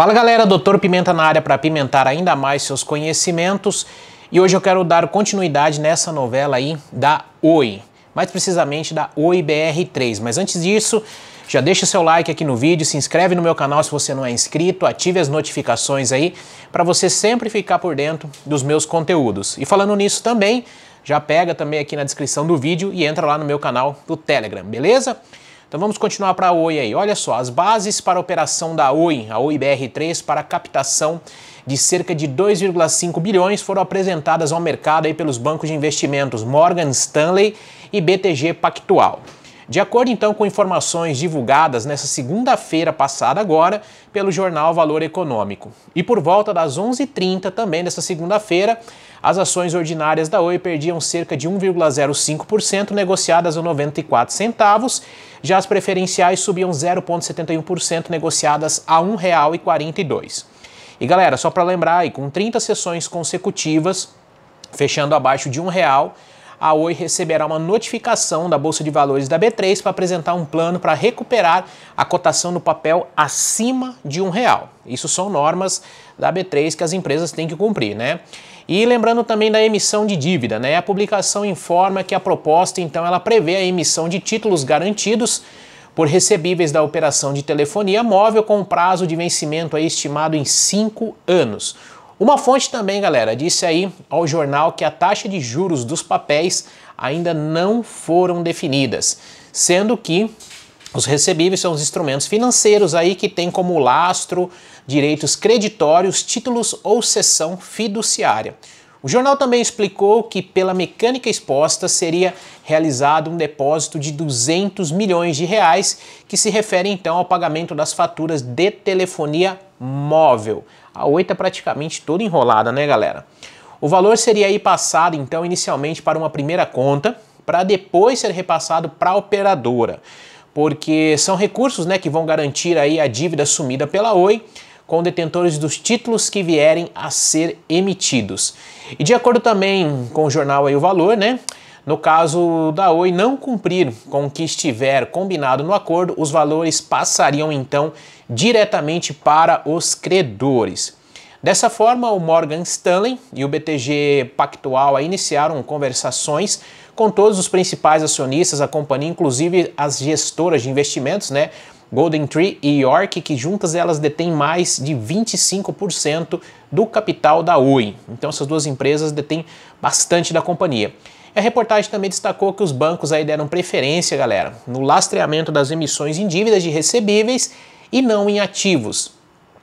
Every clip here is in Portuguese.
Fala galera, Doutor Pimenta na área para pimentar ainda mais seus conhecimentos e hoje eu quero dar continuidade nessa novela aí da Oi, mais precisamente da Oi BR3. Mas antes disso, já deixa seu like aqui no vídeo, se inscreve no meu canal se você não é inscrito, ative as notificações aí para você sempre ficar por dentro dos meus conteúdos. E falando nisso também, já pega também aqui na descrição do vídeo e entra lá no meu canal do Telegram, beleza? Então vamos continuar para a Oi aí. Olha só, as bases para a operação da Oi, a Oi BR3, para captação de cerca de 2,5 bilhões foram apresentadas ao mercado aí pelos bancos de investimentos Morgan Stanley e BTG Pactual. De acordo então com informações divulgadas nesta segunda-feira passada agora pelo jornal Valor Econômico. E por volta das 11h30 também nessa segunda-feira, as ações ordinárias da Oi perdiam cerca de 1,05%, negociadas a 94 centavos, já as preferenciais subiam 0,71%, negociadas a R$ 1,42. E galera, só para lembrar, aí, com 30 sessões consecutivas, fechando abaixo de um real, a Oi receberá uma notificação da Bolsa de Valores da B3 para apresentar um plano para recuperar a cotação do papel acima de um real. Isso são normas da B3 que as empresas têm que cumprir, né? E lembrando também da emissão de dívida, né? A publicação informa que a proposta então ela prevê a emissão de títulos garantidos por recebíveis da operação de telefonia móvel com prazo de vencimento estimado em 5 anos. Uma fonte também, galera, disse aí ao jornal que a taxa de juros dos papéis ainda não foram definidas, sendo que os recebíveis são os instrumentos financeiros aí que tem como lastro direitos creditórios, títulos ou sessão fiduciária. O jornal também explicou que, pela mecânica exposta, seria realizado um depósito de 200 milhões de reais, que se refere então ao pagamento das faturas de telefonia móvel. A oi está é praticamente toda enrolada, né, galera? O valor seria aí passado então inicialmente para uma primeira conta, para depois ser repassado para a operadora, porque são recursos, né, que vão garantir aí a dívida assumida pela Oi com detentores dos títulos que vierem a ser emitidos. E de acordo também com o jornal aí, O Valor, né? No caso da Oi não cumprir com o que estiver combinado no acordo, os valores passariam então diretamente para os credores. Dessa forma, o Morgan Stanley e o BTG Pactual iniciaram conversações com todos os principais acionistas, da companhia, inclusive as gestoras de investimentos, né, Golden Tree e York, que juntas elas detêm mais de 25% do capital da Oi. Então essas duas empresas detêm bastante da companhia. E a reportagem também destacou que os bancos aí deram preferência, galera, no lastreamento das emissões em dívidas de recebíveis e não em ativos.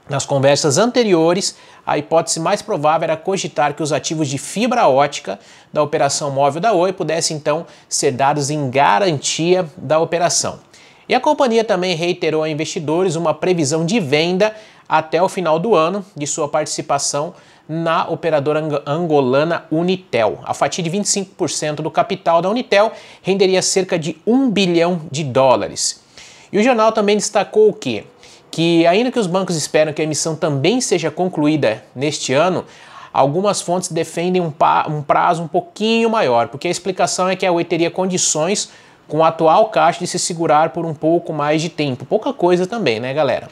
Nas conversas anteriores, a hipótese mais provável era cogitar que os ativos de fibra ótica da operação móvel da Oi pudessem então ser dados em garantia da operação. E a companhia também reiterou a investidores uma previsão de venda até o final do ano de sua participação na operadora angolana Unitel. A fatia de 25% do capital da Unitel renderia cerca de 1 bilhão de dólares. E o jornal também destacou o que? Que ainda que os bancos esperam que a emissão também seja concluída neste ano, algumas fontes defendem um, um prazo um pouquinho maior, porque a explicação é que a Oi teria condições com o atual caixa de se segurar por um pouco mais de tempo. Pouca coisa também, né, galera?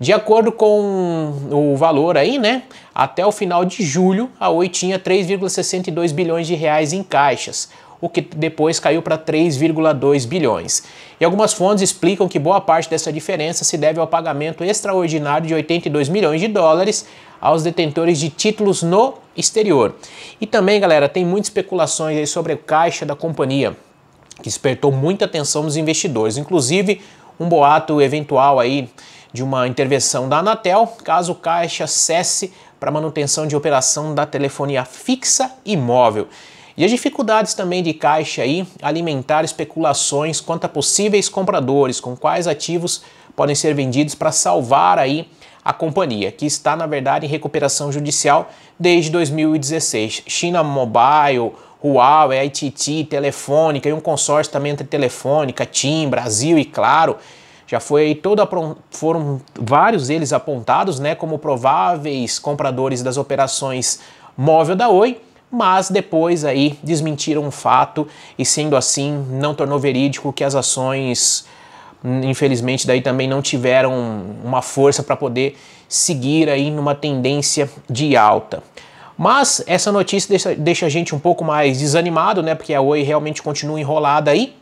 De acordo com o valor aí, né? Até o final de julho, a Oi tinha 3,62 bilhões de reais em caixas, o que depois caiu para 3,2 bilhões. E algumas fontes explicam que boa parte dessa diferença se deve ao pagamento extraordinário de 82 milhões de dólares aos detentores de títulos no exterior. E também, galera, tem muitas especulações aí sobre a caixa da companhia que despertou muita atenção dos investidores, inclusive um boato eventual aí de uma intervenção da Anatel, caso o Caixa cesse para manutenção de operação da telefonia fixa e móvel. E as dificuldades também de Caixa aí alimentar especulações quanto a possíveis compradores, com quais ativos podem ser vendidos para salvar aí a companhia, que está na verdade em recuperação judicial desde 2016. China Mobile, Huawei, ITT, Telefônica e um consórcio também entre Telefônica, TIM, Brasil e Claro. Já foi todo foram vários deles apontados, né, como prováveis compradores das operações móvel da Oi, mas depois aí desmentiram o fato e sendo assim não tornou verídico que as ações infelizmente daí também não tiveram uma força para poder seguir aí numa tendência de alta. Mas essa notícia deixa, deixa a gente um pouco mais desanimado, né? Porque a Oi realmente continua enrolada aí.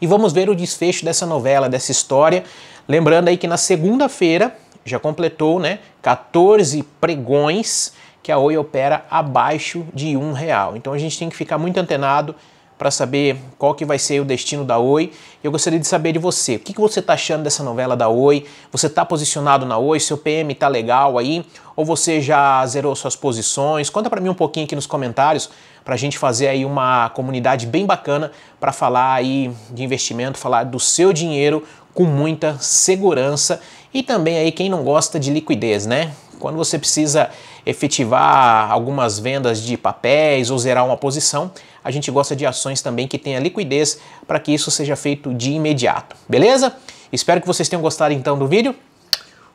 E vamos ver o desfecho dessa novela, dessa história. Lembrando aí que na segunda-feira já completou, né, 14 pregões que a Oi opera abaixo de um real. Então a gente tem que ficar muito antenado para saber qual que vai ser o destino da Oi. Eu gostaria de saber de você, o que, que você está achando dessa novela da Oi? Você está posicionado na Oi? Seu PM está legal aí? Ou você já zerou suas posições? Conta para mim um pouquinho aqui nos comentários para a gente fazer aí uma comunidade bem bacana para falar aí de investimento, falar do seu dinheiro com muita segurança e também aí quem não gosta de liquidez, né? Quando você precisa efetivar algumas vendas de papéis ou zerar uma posição, a gente gosta de ações também que tenha liquidez para que isso seja feito de imediato, beleza? Espero que vocês tenham gostado então do vídeo.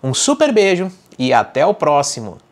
Um super beijo e até o próximo!